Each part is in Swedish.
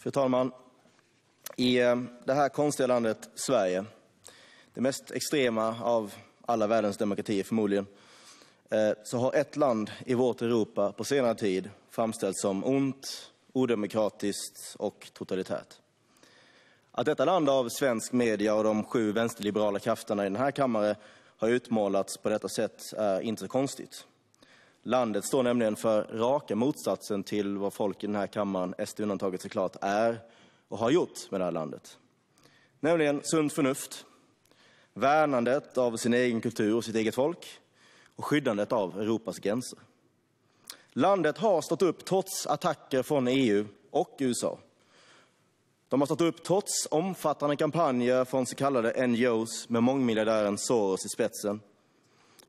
Fru talman! I eh, det här konstiga landet Sverige, det mest extrema av alla världens demokratier förmodligen, eh, har ett land i vårt Europa på senare tid framställts som ont, odemokratiskt och totalitärt. Att detta land av svensk media och de sju vänsterliberala krafterna i den här kammaren har utmålats på detta sätt är inte så konstigt. Landet står nämligen för raka motsatsen till vad folk i den här kammaren, SD undantaget såklart, är och har gjort med det här landet. Nämligen sunt förnuft, värnandet av sin egen kultur och sitt eget folk och skyddandet av Europas gränser. Landet har stått upp trots attacker från EU och USA. De har stått upp trots omfattande kampanjer från så kallade NGOs med mångmiljardären Soros i spetsen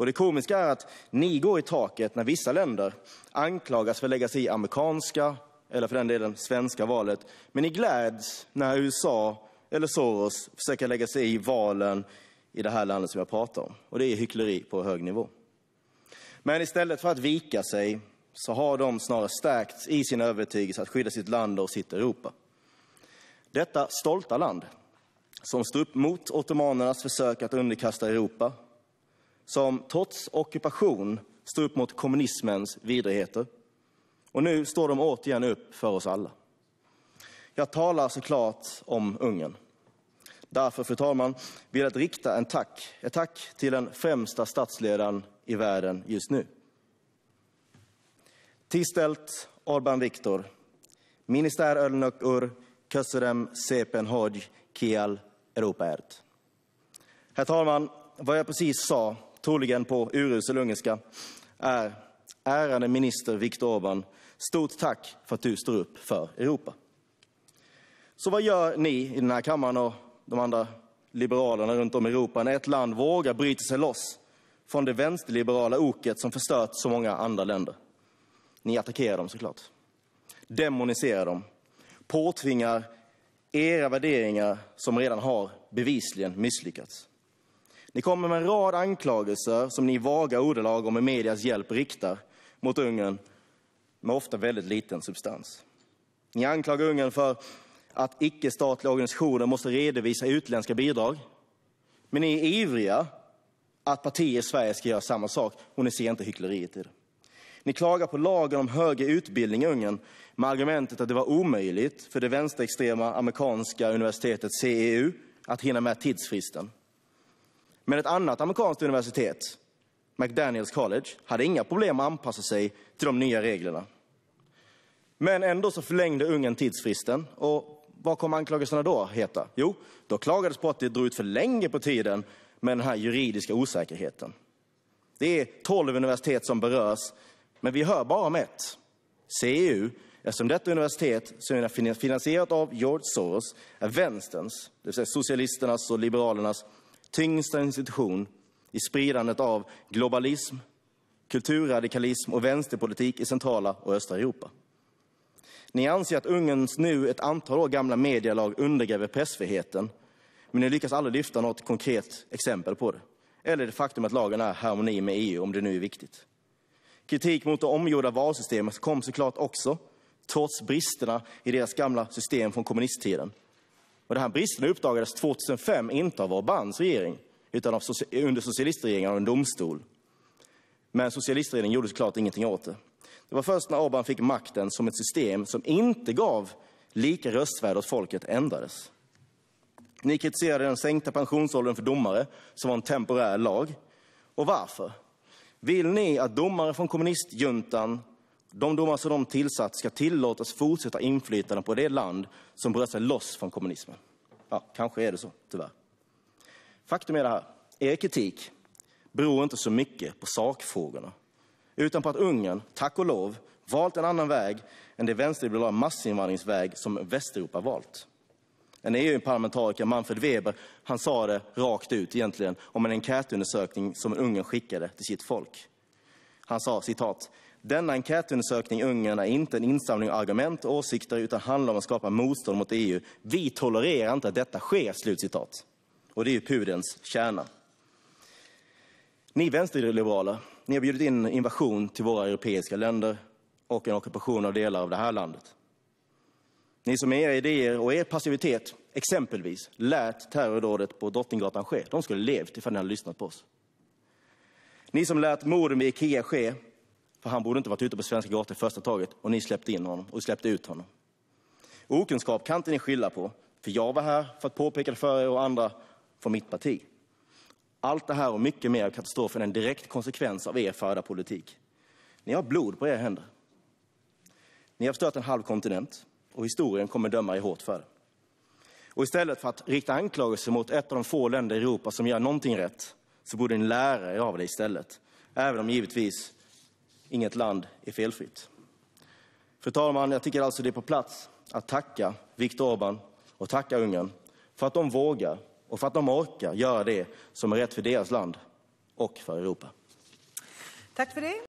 det komiska är att ni går i taket när vissa länder anklagas för att lägga sig i amerikanska eller för den delen svenska valet, men ni gläds när USA eller Soros försöker lägga sig i valen i det här landet som jag pratar om. Det är hyckleri på hög nivå. Men i stället för att vika sig har de snarare stärkts i sin övertygelse att skydda sitt land och sitt Europa. Detta stolta land som står upp mot ottomanernas försök att underkasta Europa som trots ockupation stod upp mot kommunismens vidrigheter. Och nu står de återigen upp för oss alla. Jag talar såklart om Ungern. Därför, fru talman, vill jag rikta en tack, ett tack till den främsta statsledaren i världen just nu. Tisztelt Orbán Viktor, miniszter elnök úr, köszönöm szépen, hogy kiel Europaert. Herr talman, vad jag precis sa troligen på urusel ungerska, är Ärade minister Viktor Orbán, stort tack för att du står upp för Europa. Så vad gör ni i den här kammaren och de andra liberalerna runt om i Europa när ett land vågar bryta sig loss från det vänsterliberala oket som förstört så många andra länder? Ni attackerar dem såklart. Demoniserar dem. Påtvingar era värderingar som redan har bevisligen misslyckats. Ni kommer med en rad anklagelser som ni i vaga ordalag och med medias hjälp riktar mot Ungern med ofta väldigt liten substans. Ni anklagar Ungern för att icke-statliga organisationer måste redovisa utländska bidrag. Men ni är ivriga att partier i Sverige ska göra samma sak och ni ser inte hyckleriet i det. Ni klagar på lagen om högre utbildning i Ungern med argumentet att det var omöjligt för det vänsterextrema amerikanska universitetet CEU att hinna med tidsfristen. Men ett annat amerikanskt universitet, McDaniels College, hade inga problem att anpassa sig till de nya reglerna. Men ändå så förlängde Ungern tidsfristen. Och vad kom anklagelserna då heta? Jo, då klagades på att det drog ut för länge på tiden med den här juridiska osäkerheten. Det är tolv universitet som berörs, men vi hör bara om ett. CEU, eftersom detta universitet, som är finansierat av George Soros, är vänsterns, det vill säga socialisternas och liberalernas tyngsta institution i spridandet av globalism, kulturradikalism och vänsterpolitik i centrala och östra Europa. Ni anser att Ungerns nu ett antal år gamla medialag undergräver pressfriheten, men ni lyckas aldrig lyfta något konkret exempel på det. Eller det faktum att lagen är harmoni med EU, om det nu är viktigt. Kritik mot det omgjorda valsystemet kom såklart också, trots bristerna i deras gamla system från kommunisttiden. Och de här bristerna uppdagades 2005, inte av Orbáns regering, utan av, under socialistregeringen av en domstol. Men socialistregeringen gjorde såklart ingenting åt det. Det var först när Orbán fick makten som ett system som inte gav lika röstvärde åt folket ändrades. Ni kritiserade den sänkta pensionsåldern för domare, som var en temporär lag. Och varför? Vill ni att domare från kommunistjuntan de domare som de tillsatt ska tillåtas fortsätta inflytande på det land som bröt sig loss från kommunismen. Ja, kanske är det så, tyvärr. Faktum är det här. Er kritik beror inte så mycket på sakfrågorna utan på att Ungern, tack och lov, valt en annan väg än det vänsterliberala massinvandringsväg som Västeuropa valt. En EU-parlamentariker, Manfred Weber, han sa det rakt ut egentligen om en enkätundersökning som Ungern skickade till sitt folk. Han sa citat, denna enkätundersökning i Ungern är inte en insamling av argument och åsikter utan handlar om att skapa motstånd mot EU. Vi tolererar inte att detta sker. Slutcitat. Och det är ju pudens kärna. Ni vänsterliberaler, ni har bjudit in invasion till våra europeiska länder och en ockupation av delar av det här landet. Ni som med era idéer och er passivitet exempelvis lät terrordådet på Drottninggatan ske. De skulle levt ifall ni hade lyssnat på oss. Ni som lät morden vid Ikea ske för han borde inte varit ute på svenska gator i första taget och ni släppte in honom och släppte ut honom. Okunskap kan inte ni skylla på, för jag var här för att påpeka det för er och andra från mitt parti. Allt det här och mycket mer av katastrofen är en direkt konsekvens av er förda politik. Ni har blod på era händer. Ni har förstört en halv kontinent och historien kommer döma er hårt för det. Och istället för att rikta anklagelser mot ett av de få länder i Europa som gör någonting rätt så borde ni lära er av det istället. Även om givetvis Inget land är felfritt. Fru talman! Jag tycker alltså att det är på plats att tacka Viktor Orbán och tacka Ungern för att de vågar och för att de orkar göra det som är rätt för deras land och för Europa.